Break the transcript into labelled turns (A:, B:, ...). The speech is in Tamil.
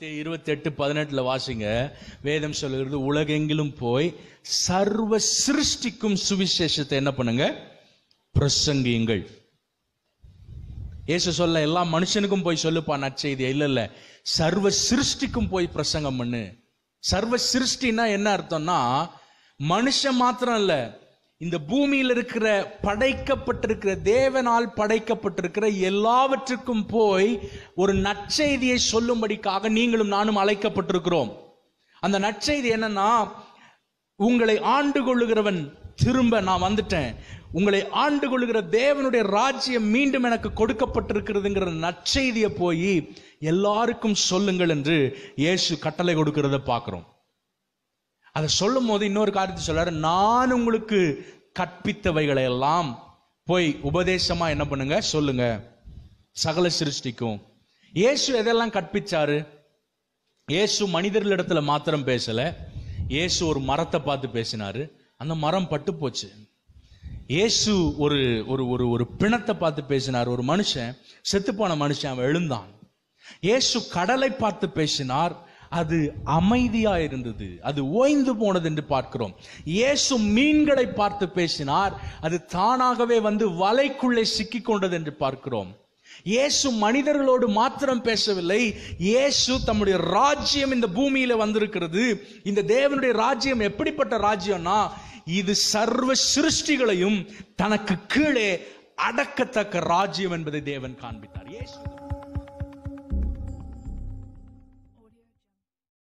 A: மத்திய இருபத்தி எட்டு பதினெட்டுல வாசிங்க வேதம் சொல்லுகிறது உலகெங்கிலும் போய் சர்வ சிருஷ்டிக்கும் சுவிசேஷத்தை என்ன பண்ணுங்க பிரசங்கியுங்கள் ஏசு சொல்ல எல்லா மனுஷனுக்கும் போய் சொல்லுப்பா நற்செய்தி இல்ல இல்ல சர்வ சிருஷ்டிக்கும் போய் பிரசங்கம் பண்ணு சர்வ சிருஷ்டின்னா என்ன அர்த்தம்னா மனுஷன் மாத்திரம் இல்லை இந்த பூமியில் இருக்கிற படைக்கப்பட்டிருக்கிற தேவனால் படைக்கப்பட்டிருக்கிற எல்லாவற்றுக்கும் போய் ஒரு நற்செய்தியை சொல்லும்படிக்காக நீங்களும் நானும் அழைக்கப்பட்டிருக்கிறோம் அந்த நற்செய்தி என்னன்னா உங்களை ஆண்டு கொள்ளுகிறவன் திரும்ப நான் வந்துட்டேன் உங்களை ஆண்டு கொள்ளுகிற தேவனுடைய ராஜ்யம் மீண்டும் எனக்கு கொடுக்கப்பட்டிருக்கிறதுங்கிற நற்செய்தியை போய் எல்லாருக்கும் சொல்லுங்கள் என்று இயேசு கட்டளை கொடுக்கிறத பார்க்குறோம் அதை சொல்லும் போது இன்னொரு காரியத்தை சொல்றாரு நான் உங்களுக்கு கற்பித்தவைகளை எல்லாம் போய் உபதேசமா என்ன பண்ணுங்க சொல்லுங்க சகல சிருஷ்டிக்கும் இயேசு எதெல்லாம் கற்பிச்சாரு இயேசு மனிதர்களிடத்துல மாத்திரம் பேசல இயேசு ஒரு மரத்தை பார்த்து பேசினாரு அந்த மரம் பட்டு போச்சு இயேசு ஒரு ஒரு ஒரு ஒரு பிணத்தை பார்த்து பேசினார் ஒரு மனுஷன் செத்துப்போன மனுஷன் அவன் எழுந்தான் இயேசு கடலை பார்த்து பேசினார் அது அமைதியா இருந்தது அது ஓய்ந்து போனது என்று பார்க்கிறோம் இயேசு மீன்களை பார்த்து பேசினார் அது தானாகவே வந்து வலைக்குள்ளே சிக்கி கொண்டது என்று பார்க்கிறோம் இயேசு மனிதர்களோடு மாத்திரம் பேசவில்லை இயேசு தம்முடைய ராஜ்யம் இந்த பூமியில வந்திருக்கிறது இந்த தேவனுடைய ராஜ்யம் எப்படிப்பட்ட ராஜ்யம்னா இது சர்வ சிருஷ்டிகளையும் தனக்கு கீழே அடக்கத்தக்க ராஜ்யம் என்பதை தேவன் காண்பித்தார் இயேசு